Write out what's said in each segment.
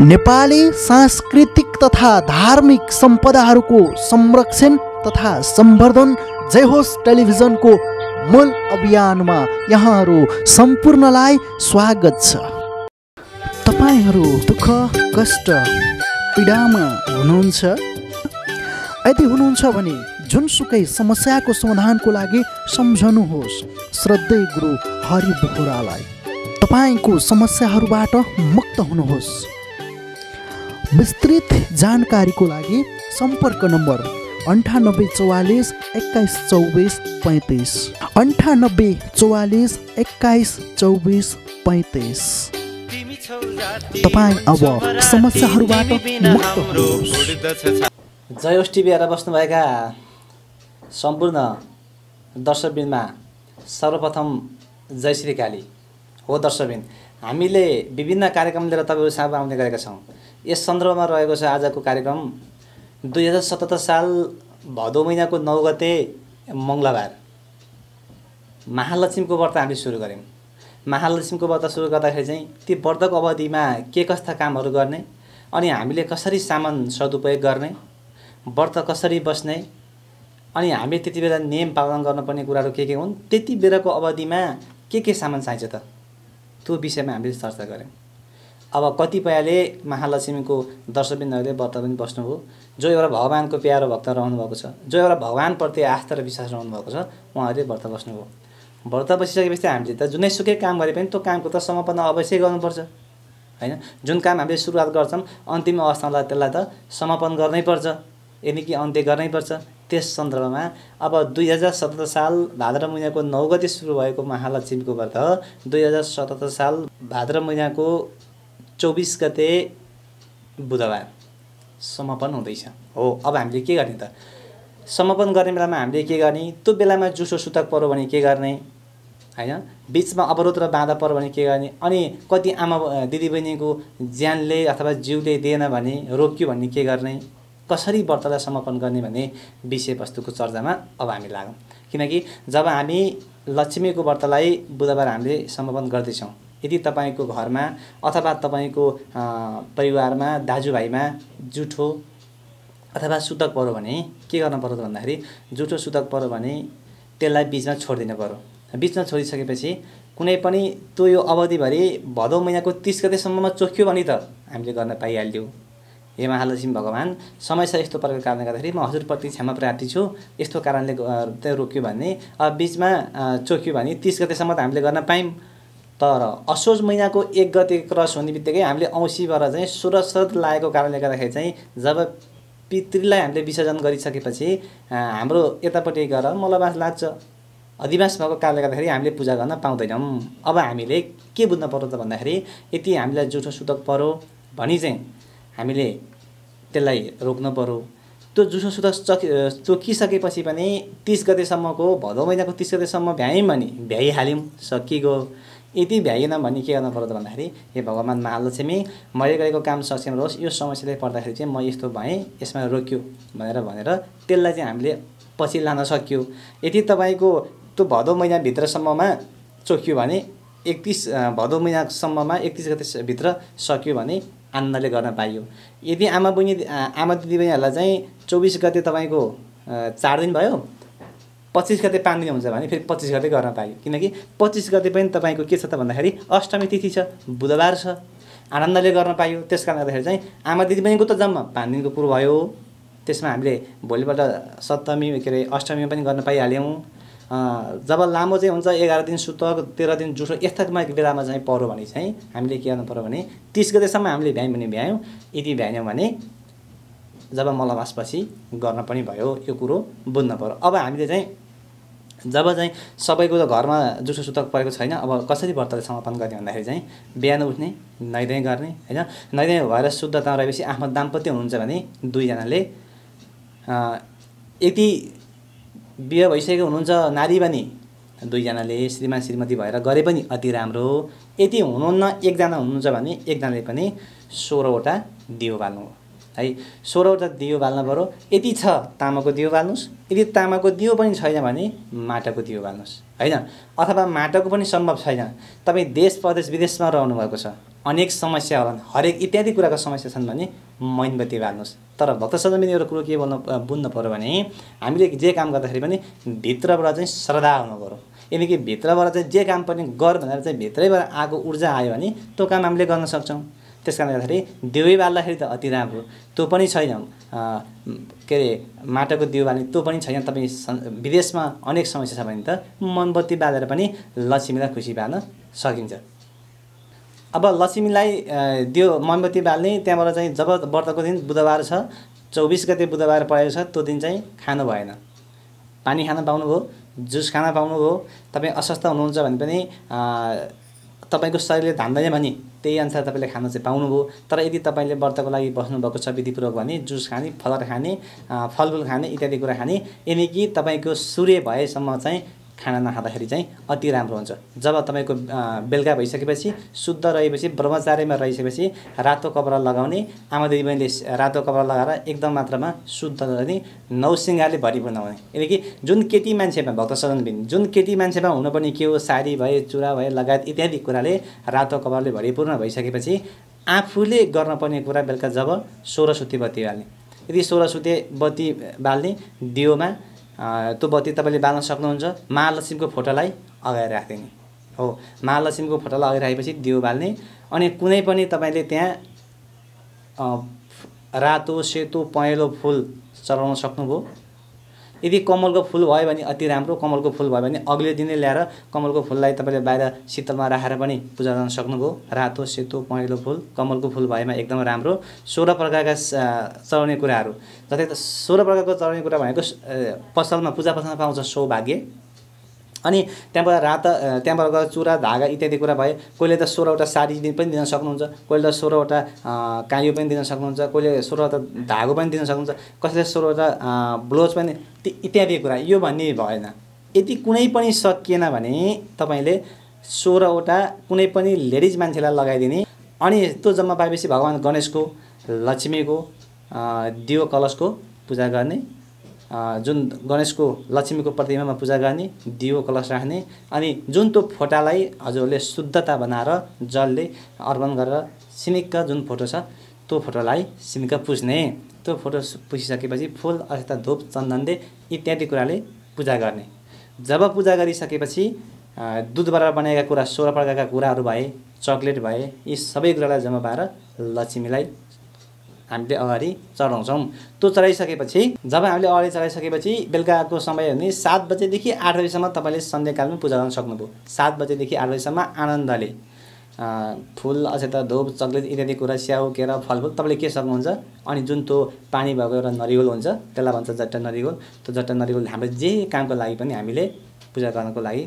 नेपाली सांस्कृतिक तथा धार्मिक सम्पदाहरूको संरक्षण तथा सम्वर्धन जय होस् टेलिभिजनको मूल अभियानमा यहाँहरू सम्पूर्णलाई स्वागत छ तपाईँहरू दुःख कष्ट पीडामा हुनुहुन्छ यदि हुनुहुन्छ भने जुनसुकै समस्याको समाधानको लागि सम्झनुहोस् श्रद्धै गुरु हरि बोहरालाई तपाईँको समस्याहरूबाट मुक्त हुनुहोस् विस्तृत जानकारीको लागि सम्पर्क नम्बर अन्ठानब्बे चौवालिस एक्काइस चौबिस पैँतिस अन्ठानब्बे चौवालिस एक्काइस चौबिस पैँतिस तपाईँ अब समस्याहरूबाट जय टिभी आएर बस्नुभएका सम्पूर्ण दर्शकबिनमा सर्वप्रथम जय श्री काली हो दर्शकबिन हामीले विभिन्न कार्यक्रम लिएर तपाईँहरू आउने गरेका छौँ यस सन्दर्भमा रहेको छ आजको कार्यक्रम दुई हजार सतहत्तर साल भदौ महिनाको नौ गते मङ्गलबार महालक्ष्मीको व्रत हामीले सुरु गऱ्यौँ महालक्ष्मीको व्रत सुरु गर्दाखेरि चाहिँ ती व्रतको अवधिमा के कस्ता कामहरू गर्ने अनि हामीले कसरी सामान सदुपयोग गर्ने व्रत कसरी बस्ने अनि हामीले त्यति बेला नियम पालन गर्नुपर्ने कुराहरू के के हुन् त्यति बेलाको अवधिमा के के सामान चाहिन्छ त त्यो विषयमा हामीले चर्चा गऱ्यौँ अब कतिपयले महालक्ष्मीको दर्शकबिन्दुहरूले व्रत पनि बस्नु हो जो एउटा भगवान्को प्यारो भक्त रहनुभएको छ जो एउटा भगवान्प्रति आस्था र विश्वास रहनुभएको छ उहाँहरूले व्रत बस्नुभयो व्रत बसिसकेपछि हामीले त जुनै सुकै काम गरे पनि त्यो कामको त समापन अवश्य गर्नुपर्छ होइन जुन काम हामीले सुरुवात गर्छौँ अन्तिम अवस्थामा त्यसलाई त समापन गर्नैपर्छ यदि कि अन्त्य गर्नैपर्छ त्यस सन्दर्भमा अब दुई हजार सतहत्तर साल भाद्र महिनाको नौ गति सुरु भएको महालक्ष्मीको व्रत दुई हजार सतहत्तर साल भाद्र महिनाको चौबिस गते बुधबार समापन हुँदैछ हो अब हामीले के गर्ने त समापन गर्ने बेलामा हामीले के गर्ने त्यो बेलामा जुसो सुतक पर्यो भने के गर्ने होइन बिचमा अवरोध र बाँधा पर्यो भने के गर्ने अनि कति आमा दिदीबहिनीको ज्यानले अथवा जिउले दिएन भने रोक्यो भने के गर्ने कसरी व्रतलाई समापन गर्ने भन्ने विषयवस्तुको चर्चामा अब हामी लागौँ किनकि जब हामी लक्ष्मीको व्रतलाई बुधबार हामीले समापन गर्दैछौँ यदि तपाईँको घरमा अथवा तपाईँको परिवारमा दाजुभाइमा जुठो अथवा सुतक पऱ्यो भने के गर्नु पऱ्यो त भन्दाखेरि जुठो सुतक पऱ्यो भने त्यसलाई बिचमा छोडिदिनु पऱ्यो बिचमा छोडिसकेपछि कुनै पनि त्यो यो अवधिभरि भदौ महिनाको तिस गतेसम्ममा चोख्यो भने त हामीले गर्न पाइहाल्यौँ हे महालक्ष्मी भगवान् समस्या यस्तो प्रकारको कारणले गर्दाखेरि म हजुरप्रति क्षमा प्राप्ति छु यस्तो कारणले त्यो रोक्यो भने अब बिचमा चोख्यो भने तिस गतेसम्म त हामीले गर्न पायौँ तर असोज महिनाको एक गते क्रस हुने बित्तिकै हामीले औँसीबाट चाहिँ सुरसद लागेको कारणले गर्दाखेरि चाहिँ जब पितृलाई हामीले विसर्जन गरिसकेपछि हाम्रो यतापट्टि गएर मलबास लाग्छ अधिवास भएको कारणले गर्दाखेरि हामीले पूजा गर्न पाउँदैनौँ अब हामीले के बुझ्न पर्यो त भन्दाखेरि यति हामीलाई जुठो सुतक पऱ्यो भने चाहिँ हामीले त्यसलाई रोक्न पऱ्यो त्यो जुसो सुतक चकि चोकिसकेपछि पनि तिस गतेसम्मको भदौ महिनाको तिस गतेसम्म भ्यायौँ भने भ्याइहाल्यौँ सकिगयो यति भ्याइएन भने के गर्नु पर्यो भन्दाखेरि हे भगवान् महालक्ष्मी मैले गरेको काम सक्षम रहोस् यो समस्याले पर्दाखेरि चाहिँ म यस्तो भएँ यसमा रोक्यो भनेर भनेर त्यसलाई चाहिँ हामीले पछि लान सक्यो यदि तपाईँको त्यो भदौ महिनाभित्रसम्ममा चोक्यो भने एकतिस भदौ महिनासम्ममा एकतिस भित्र सक्यो भने आनन्दले गर्न पाइयो यदि आमा बहिनी आमा दिदीबहिनीहरूलाई चाहिँ चौबिस गते तपाईँको चार दिन भयो पच्चिस गते दिन हुन्छ भने फेरि पच्चिस गते गर्न पायो किनकि पच्चिस गते पनि तपाईँको के छ त भन्दाखेरि अष्टमी तिथि छ बुधबार छ आनन्दले गर्न पायो त्यस कारणले गर्दाखेरि चाहिँ आमा दिदी बहिनीको त जम्मा पाँच दिनको कुरो भयो त्यसमा हामीले भोलिपल्ट सप्तमी के अरे अष्टमी पनि गर्न पाइहाल्यौँ जब लामो चाहिँ हुन्छ एघार दिन सुतक तेह्र दिन जुठो यस्ता बेलामा चाहिँ पऱ्यो भने चाहिँ हामीले के गर्नु पऱ्यो भने तिस गतेसम्म हामीले भ्यायौँ भने भ्यायौँ यदि भ्यायौँ भने जब मलवासपछि गर्न पनि भयो यो कुरो बुझ्न पऱ्यो अब हामीले चाहिँ जब चाहिँ सबैको त घरमा जुसो सुतक परेको छैन अब कसरी व्रतले समापन गर्ने भन्दाखेरि चाहिँ बिहान उठ्ने नैदै गर्ने होइन नैदै भएर त रहेपछि आफ्नो दाम्पत्य हुनुहुन्छ भने दुईजनाले यति बिहे भइसकेको हुनुहुन्छ नारी पनि दुईजनाले श्रीमान श्रीमती भएर गरे पनि अति राम्रो यति हुनुहुन्न एकजना हुनुहुन्छ भने एकजनाले पनि सोह्रवटा दियो बाल्नु है सोह्रवटा दियो बाल्नु पऱ्यो यति छ तामाको दियो बाल्नुहोस् यदि तामाको दियो पनि छैन भने माटाको दियो बाल्नुहोस् होइन अथवा माटाको पनि सम्भव छैन तपाईँ देश प्रदेश विदेशमा रहनु भएको छ अनेक समस्या होला हरेक इत्यादि कुराको समस्या छन् भने मैनबत्ती बाल्नुहोस् तर भक्त सदनले एउटा कुरो के बोल्नु बुझ्नु पऱ्यो भने हामीले जे काम गर्दाखेरि पनि भित्रबाट चाहिँ श्रद्धा हुनु पऱ्यो यदि भित्रबाट चाहिँ जे काम पनि गर भनेर चाहिँ भित्रैबाट आएको ऊर्जा आयो भने त्यो काम हामीले गर्न सक्छौँ त्यस कारणले गर्दाखेरि देवै बाल्दाखेरि त अति राम्रो त्यो पनि छैन के अरे माटोको दिउ बाल्ने त्यो पनि छैन तपाईँ विदेशमा अनेक समस्या छ भने त मनबत्ती बालेर पनि लक्ष्मीलाई खुसी पार्न सकिन्छ अब लक्ष्मीलाई दियो मनबत्ती बाल्ने त्यहाँबाट चाहिँ जब व्रतको दिन बुधबार छ चौबिस गते बुधबार परेको छ त्यो दिन चाहिँ खानु भएन पानी खान पाउनुभयो जुस खान पाउनुभयो तपाईँ अस्वस्थ हुनुहुन्छ भने पनि तपाईँको शरीरले धान्दैन भने त्यही अनुसार तपाईँले खान चाहिँ पाउनुभयो तर यदि तपाईँले व्रतको लागि बस्नुभएको छ विधिपूर्वक भने जुस खाने फलर खाने फलफुल खाने इत्यादि कुरा खाने यानि कि तपाईँको सूर्य भएसम्म चाहिँ खाना नखाँदाखेरि चाहिँ अति राम्रो हुन्छ जब तपाईँको बेलुका भइसकेपछि शुद्ध रहेपछि ब्रह्मचार्यमा रहिसकेपछि रातो कपडा लगाउने आमादेवी बहिनीले रातो कपडा लगाएर एकदम मात्रामा शुद्ध गर्ने नौसिङ्गाले भरि बनाउने यदि जुन केटी मान्छेमा भक्त सदन जुन केटी मान्छेमा हुनुपर्ने के हो साडी भए चुरा भए लगायत इत्यादि कुराले रातो कपडाले भरिपूर्ण भइसकेपछि आफूले गर्नुपर्ने कुरा बेलुका जब सोह्र सुती बत्ती बाल्ने यदि सोह्र सुते बत्ती बाल्ने दियोमा त्यो बत्ती तपाईँले बाल्न सक्नुहुन्छ महालक्ष्मीको फोटोलाई अगाडि राखिदिने हो महालक्ष्मीको फोटोलाई अगाडि राखेपछि दियो बाल्ने अनि कुनै पनि तपाईँले त्यहाँ रातो सेतो पहेँलो फुल चढाउन सक्नुभयो यदि कमलको फुल भयो भने अति राम्रो कमलको फुल भयो भने अघिल्लो दिनै ल्याएर कमलको फुललाई तपाईँले बाहिर शीतलमा राखेर पनि पूजा गर्न सक्नुभयो रातो सेतो पहेँलो फुल कमलको फुल भएमा एकदम राम्रो सोह्र प्रकारका चढाउने कुराहरू जस्तै सोह्र प्रकारको चढाउने कुरा भनेको पसलमा पूजा पसलमा पाउँछ सौभाग्य अनि त्यहाँबाट रात त्यहाँबाट गएर चुरा धागा इत्यादि कुरा भए कोहीले त सोह्रवटा साडी पनि दिन सक्नुहुन्छ कोहीले त सोह्रवटा कायो पनि दिन सक्नुहुन्छ कोहीले सोह्रवटा धागो पनि दिन सक्नुहुन्छ कसैले सोह्रवटा ब्लाउज पनि इत्यादि कुरा यो भन्ने भएन यदि कुनै पनि सकिएन भने तपाईँले सोह्रवटा कुनै पनि लेडिज मान्छेलाई लगाइदिने अनि त्यो जम्मा पाएपछि भगवान् गणेशको लक्ष्मीको दियो कलशको पूजा गर्ने जुन गणेशको लक्ष्मीको प्रतिमामा पूजा गर्ने दियो कलश राख्ने अनि जुन त्यो फोटालाई हजुरहरूले शुद्धता बनाएर जलले अर्पण गरेर सिमिकका जुन फोटो छ त्यो फोटोलाई सिमिका पुज्ने त्यो फोटो पुजिसकेपछि फुल अर्थात् धुप चन्दनले इत्यादि कुराले पूजा गर्ने जब पूजा गरिसकेपछि दुधबाट बनाएका कुरा सोह्र प्रकारका कुराहरू भए चक्लेट भए यी सबै कुरालाई जम्मा पाएर लक्ष्मीलाई हामीले अगाडि चढाउँछौँ त्यो चढाइसकेपछि जब हामीले अगाडि चढाइसकेपछि बेलुकाको समय भने सात बजेदेखि आठ बजीसम्म तपाईँले सन्ध्याकालमा पूजा गर्न सक्नुभयो सात बजेदेखि आठ बजीसम्म आनन्दले फुल त धुप चक्लेट इत्यादि कुरा स्याउ केरा फलफुल तपाईँले के सक्नुहुन्छ अनि जुन त्यो पानी भएको एउटा नरिवल हुन्छ त्यसलाई भन्छ जट्टा नरिवल त्यो जट्टा नरिवल हाम्रो जे कामको लागि पनि हामीले पूजा गर्नको लागि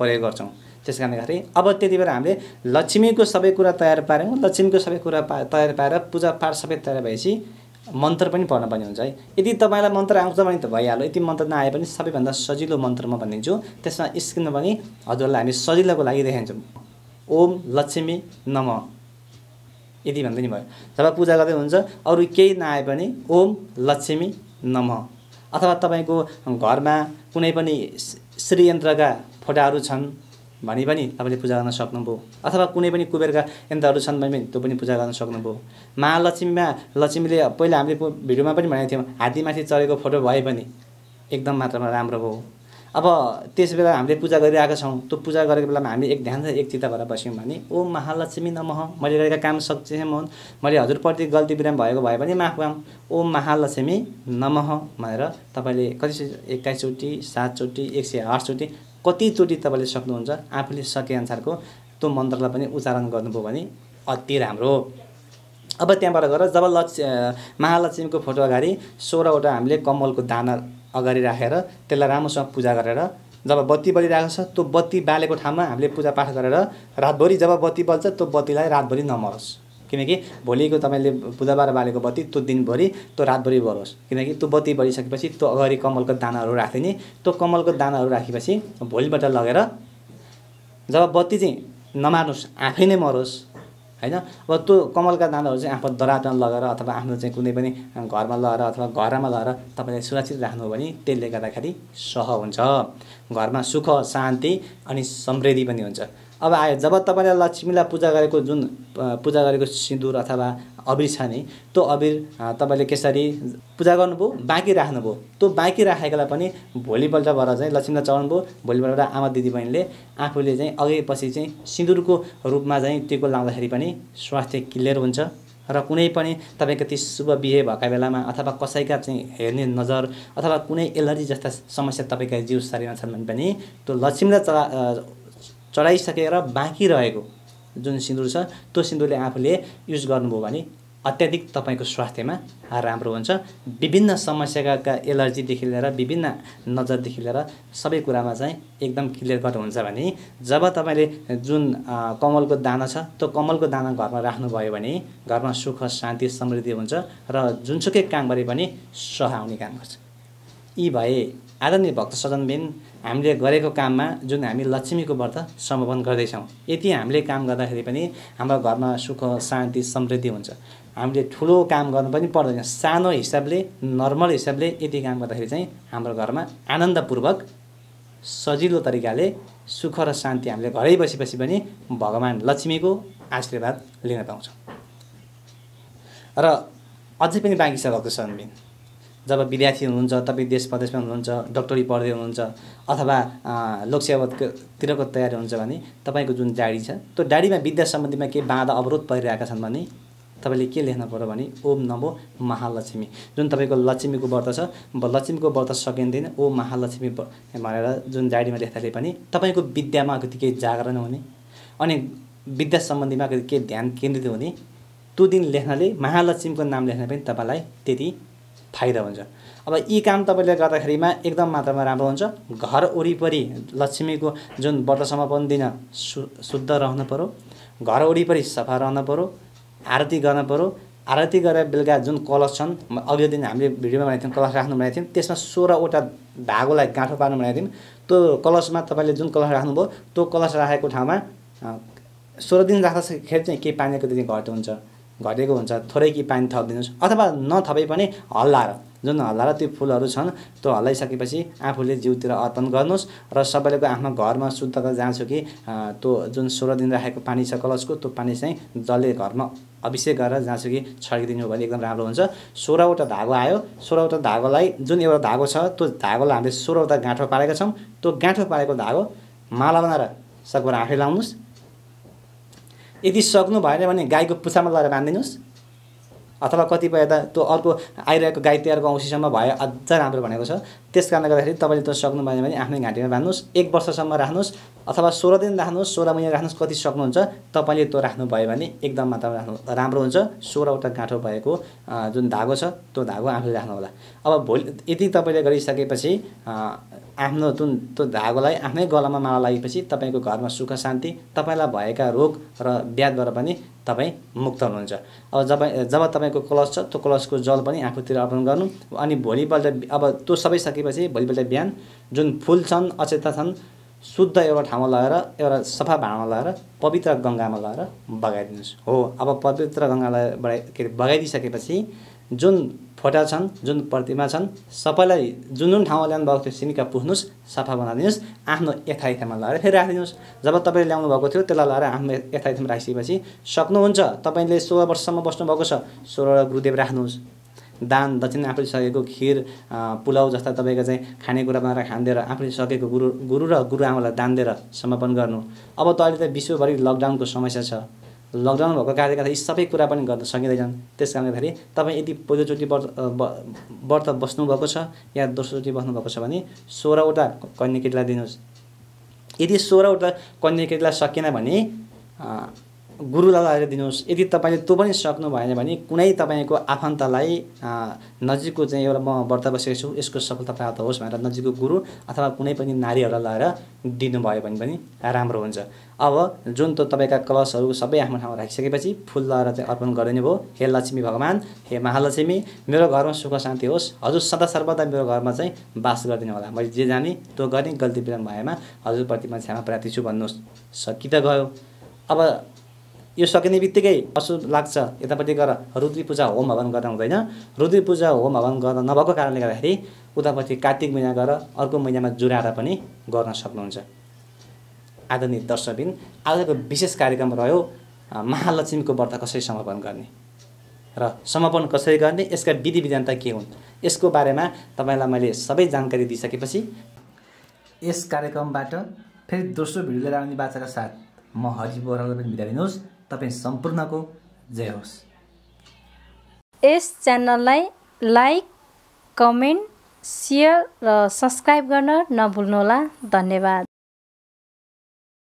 प्रयोग गर्छौँ त्यस कारणले गर्दाखेरि अब त्यति बेला हामीले लक्ष्मीको सबै कुरा तयार पाऱ्यौँ लक्ष्मीको सबै कुरा पा तयार पाएर पूजापाठ सबै तयार भएपछि मन्त्र पनि पढ्न पनि हुन्छ है यदि तपाईँलाई मन्त्र आउँछ भने त भइहाल्यो यति मन्त्र नआए पनि सबैभन्दा सजिलो मन्त्र म भनिदिन्छु त्यसमा स्क्रिनमा पनि हजुरलाई हामी सजिलोको लागि देखाइन्छौँ ओम लक्ष्मी नम यदि भन्दै नि भयो जब पूजा गर्दै हुन्छ अरू केही नआए पनि ओम लक्ष्मी नम अथवा तपाईँको घरमा कुनै पनि श्रीयन्त्रका फोटाहरू छन् भने पनि तपाईँले पूजा गर्न सक्नुभयो अथवा कुनै पनि कुबेरका यन्त्रहरू छन् भने पनि त्यो पनि पूजा गर्न सक्नुभयो महालक्ष्मीमा लक्ष्मीले पहिला हामीले भिडियोमा पनि भनेको थियौँ हात्तीमाथि चढेको फोटो भए पनि एकदम मात्रामा राम्रो भयो अब त्यस बेला हामीले पूजा गरिरहेका छौँ त्यो पूजा गरेको बेलामा हामी एक ध्यान एक चित्त भएर बस्यौँ भने ओ महालक्ष्मी नमह मैले गरेका काम सक्छ हुन् मैले हजुरप्रति गल्ती विराम भएको भए पनि माफ गाउँ ओ महालक्ष्मी नमह भनेर तपाईँले कति एक्काइसचोटि सातचोटि एक सय आठचोटि कतिचोटि तपाईँले सक्नुहुन्छ आफूले सकेअनुसारको त्यो मन्त्रलाई पनि उच्चारण गर्नुभयो भने अति राम्रो अब त्यहाँबाट गएर जब लक्ष महालक्ष्मीको फोटो अगाडि सोह्रवटा हामीले कमलको दाना अगाडि राखेर त्यसलाई राम्रोसँग पूजा गरेर जब बत्ती बलिरहेको छ त्यो बत्ती बालेको ठाउँमा हामीले पूजापाठ गरेर रातभरि जब बत्ती बल्छ त्यो बत्तीलाई रातभरि नमरोस् किनकि भोलिको तपाईँले बुधबार बालेको बत्ती त्यो दिनभरि त्यो रातभरि बरोस् किनकि त्यो बत्ती बढिसकेपछि त्यो अगाडि कमलको दानाहरू नि त्यो कमलको दानाहरू राखेपछि भोलिबाट लगेर जब बत्ती चाहिँ नमार्नुहोस् आफै नै मरोस् होइन अब त्यो कमलका दानाहरू चाहिँ आफ्नो दरातमा लगेर अथवा आफ्नो चाहिँ कुनै पनि घरमा लगेर अथवा घरमा लगेर तपाईँले सुरक्षित हो भने त्यसले गर्दाखेरि सह हुन्छ घरमा सुख शान्ति अनि समृद्धि पनि हुन्छ अब आयो जब तपाईँले लक्ष्मीलाई पूजा गरेको जुन पूजा गरेको सिन्दुर अथवा अबिर छ नि त्यो अबिर तपाईँले केसरी पूजा गर्नुभयो बाँकी राख्नुभयो त्यो बाँकी राखेकोलाई पनि भोलिपल्टबाट चाहिँ लक्ष्मीलाई चढाउनुभयो भोलिपल्ट आमा दिदीबहिनीले आफूले चाहिँ अघि पछि चाहिँ सिन्दुरको रूपमा चाहिँ टिको लाउँदाखेरि पनि स्वास्थ्य क्लियर हुन्छ र कुनै पनि तपाईँको त्यो शुभ बिहे भएका बेलामा अथवा कसैका चाहिँ हेर्ने नजर अथवा कुनै एलर्जी जस्ता समस्या तपाईँका जिउ शरीरमा छन् भने पनि त्यो लक्ष्मीलाई चला चढाइसकेर बाँकी रहेको जुन सिन्दुर छ त्यो सिन्दुरले आफूले युज गर्नुभयो भने अत्याधिक तपाईँको स्वास्थ्यमा राम्रो हुन्छ विभिन्न समस्याका एलर्जीदेखि लिएर विभिन्न नजरदेखि लिएर सबै कुरामा चाहिँ एकदम क्लियर कट हुन्छ भने जब तपाईँले जुन कमलको दाना छ त्यो कमलको दाना घरमा राख्नुभयो भने घरमा सुख शान्ति समृद्धि हुन्छ र जुनसुकै काम गरे पनि सहाउने काम गर्छ यी भए आदरणीय भक्त सदनबिन हामीले गरेको काममा जुन हामी लक्ष्मीको व्रत समापन गर्दैछौँ यति हामीले काम गर्दाखेरि पनि हाम्रो घरमा सुख शान्ति समृद्धि हुन्छ हामीले ठुलो काम गर्नु पनि पर्दैन सानो हिसाबले नर्मल हिसाबले यति काम गर्दाखेरि चाहिँ हाम्रो घरमा आनन्दपूर्वक सजिलो तरिकाले सुख र शान्ति हामीले घरै बसेपछि पनि भगवान् लक्ष्मीको आशीर्वाद लिन पाउँछौँ र अझै पनि बाँकी छ भक्त सदनबिन जब विद्यार्थी हुनुहुन्छ तपाईँ देश प्रदेशमा हुनुहुन्छ डक्टरी पढ्दै हुनुहुन्छ अथवा लोकसेवातिरको तयारी हुनुहुन्छ भने तपाईँको जुन डाडी छ त्यो डाडीमा विद्या सम्बन्धीमा केही बाधा अवरोध परिरहेका छन् भने तपाईँले के लेख्नु पऱ्यो भने ओम नमो महालक्ष्मी जुन तपाईँको लक्ष्मीको व्रत छ लक्ष्मीको व्रत सकिँदैन ओम महालक्ष्मी भनेर जुन डायरीमा लेख्दाखेरि पनि तपाईँको विद्यामा अलिकति केही जागरण हुने अनि विद्या सम्बन्धीमा अलिकति केही ध्यान केन्द्रित हुने त्यो दिन लेख्नाले महालक्ष्मीको नाम लेख्न पनि तपाईँलाई त्यति फाइदा हुन्छ अब यी काम तपाईँले गर्दाखेरिमा एकदम मात्रामा राम्रो हुन्छ घर वरिपरि लक्ष्मीको जुन व्रत समापन दिन सु शुद्ध रहनु पऱ्यो घर वरिपरि सफा रहनु पऱ्यो आरती गर्न पऱ्यो आरती गरेर बेलुका जुन कलश छन् अघिल्लो दिन हामीले भिडियोमा बनाएको थियौँ कलश राख्नु भनेको थियौँ त्यसमा सोह्रवटा धागोलाई गाँठो पार्नु भनेको थियौँ त्यो कलशमा तपाईँले जुन कलश राख्नुभयो त्यो कलश राखेको ठाउँमा सोह्र दिन राख्दाखेरि चाहिँ केही पानीको त्यति घट हुन्छ घटेको हुन्छ थोरै कि पानी थपिदिनुहोस् अथवा नथपे पनि हल्लाएर जुन हल्लाएर त्यो फुलहरू छन् त्यो हल्लाइसकेपछि आफूले जिउतिर अर्पण गर्नुहोस् र सबैलेको आफ्नो घरमा शुद्ध गरेर जान्छु कि त्यो जुन सोह्र दिन राखेको पानी छ कलशको त्यो पानी चाहिँ जसले घरमा अभिषेक गरेर जान्छु कि छर्किदिनु भने एकदम राम्रो हुन्छ सोह्रवटा धागो आयो सोह्रवटा धागोलाई जुन एउटा धागो छ त्यो धागोलाई हामीले सोह्रवटा गाँठो पारेका छौँ त्यो गाँठो पारेको धागो माला बनाएर सकभर आफै लाउनुहोस् यदि सक्नु भएन भने गाईको पुछामा लगाएर बाँधिदिनुहोस् अथवा कतिपय त त्यो अर्को आइरहेको गाई तिहारको औँसीसम्म भए अझ राम्रो भनेको छ त्यस कारणले गर्दाखेरि तपाईँले त्यो सक्नुभएन भने आफ्नै घाँटीमा बाँध्नुहोस् एक वर्षसम्म राख्नुहोस् अथवा सोह्र दिन राख्नुहोस् सोह्र महिना राख्नुहोस् कति सक्नुहुन्छ तपाईँले त्यो राख्नुभयो भने एकदम मात्रामा राख्नु राम्रो हुन्छ सोह्रवटा गाँठो भएको जुन धागो छ त्यो धागो आफूले राख्नुहोला अब भोलि यदि तपाईँले गरिसकेपछि आफ्नो जुन त्यो धागोलाई आफ्नै गलामा माला लागेपछि तपाईँको घरमा सुख शान्ति तपाईँलाई भएका रोग र ब्याजबाट पनि तपाईँ मुक्त हुनुहुन्छ अब जब जब तपाईँको कलस छ त्यो कलसको जल पनि आफूतिर अर्पण गर्नु अनि भोलिपल्ट अब त्यो सबै सके सकेपछि भोलिपल्ट बिहान जुन फुल छन् अचेता छन् शुद्ध एउटा ठाउँमा लगाएर एउटा सफा भाँडामा लगाएर पवित्र गङ्गामा लगाएर बगाइदिनुहोस् हो अब पवित्र गङ्गालाई बढाइ के अरे बगाइदिइसकेपछि जुन फोटा छन् जुन प्रतिमा छन् सबैलाई जुन जुन ठाउँमा ल्याउनु भएको थियो सिनिका पुस्नुहोस् सफा बनाइदिनुहोस् आफ्नो यथायथामा लगाएर फेरि राखिदिनुहोस् जब तपाईँले ल्याउनु भएको थियो त्यसलाई लगाएर आफ्नो यथाइथमा राखिसकेपछि सक्नुहुन्छ तपाईँले सोह्र वर्षसम्म बस्नुभएको छ सोह्रवटा गुरुदेव राख्नुहोस् दान दक्षिण आफूले सकेको खिर पुलाउ जस्ता तपाईँको चाहिँ खानेकुरा बनाएर खान दिएर आफूले सकेको गुरु गुरु र गुरुआमालाई दान दिएर समापन गर्नु अब त अहिले त विश्वभरि लकडाउनको समस्या छ लकडाउन भएको कारणले गर्दा यी सबै कुरा पनि गर्न सकिँदैनन् त्यस कारणले फेरि तपाईँ यदि पहिलोचोटि व्रत व्रत बस्नुभएको छ या दोस्रोचोटि बस्नुभएको छ भने सोह्रवटा कन्या केटीलाई दिनुहोस् यदि सोह्रवटा कन्या केटीलाई सकिएन भने गुरु दादाहरूले दिनुहोस् यदि तपाईँले त्यो पनि सक्नु भएन भने कुनै तपाईँको आफन्तलाई नजिकको चाहिँ एउटा म व्रत बसेको छु यसको सफलता प्राप्त होस् भनेर नजिकको गुरु अथवा कुनै पनि नारीहरूलाई लगाएर दिनुभयो भने पनि राम्रो हुन्छ अब जुन त तपाईँका कलशहरू सबै आफ्नो ठाउँमा राखिसकेपछि फुल लगाएर चाहिँ अर्पण गरिदिनु भयो हे लक्ष्मी भगवान् हे महालक्ष्मी मेरो घरमा सुख शान्ति होस् हजुर सदा सर्वदा मेरो घरमा चाहिँ बास गरिदिनु होला मैले जे जाने त्यो गर्ने गल्ती विराम भएमा हजुरप्रति म क्षमा प्रार्थी छु भन्नुहोस् त गयो अब यो सकिने बित्तिकै अशुभ लाग्छ यतापट्टि गएर रुद्री पूजा होम हवन गर्न हुँदैन रुद्री पूजा होम हवन गर्न नभएको कारणले गर्दाखेरि उतापट्टि कार्तिक महिना गएर अर्को महिनामा जुराएर पनि गर्न सक्नुहुन्छ आदरणीय दर्शकबिन आजको विशेष कार्यक्रम रह्यो महालक्ष्मीको व्रत कसरी समापन गर्ने र समापन कसरी गर्ने यसका विधि विधानता के हुन् यसको बारेमा तपाईँलाई मैले सबै जानकारी दिइसकेपछि यस कार्यक्रमबाट फेरि दोस्रो भिडियो लिएर आउने बाचाका साथ म हरि बोरालाई पनि बिदा दिनुहोस् तपाईँ सम्पूर्णको जय होस् यस च्यानललाई लाइक कमेन्ट सेयर र सब्सक्राइब गर्न नभुल्नुहोला धन्यवाद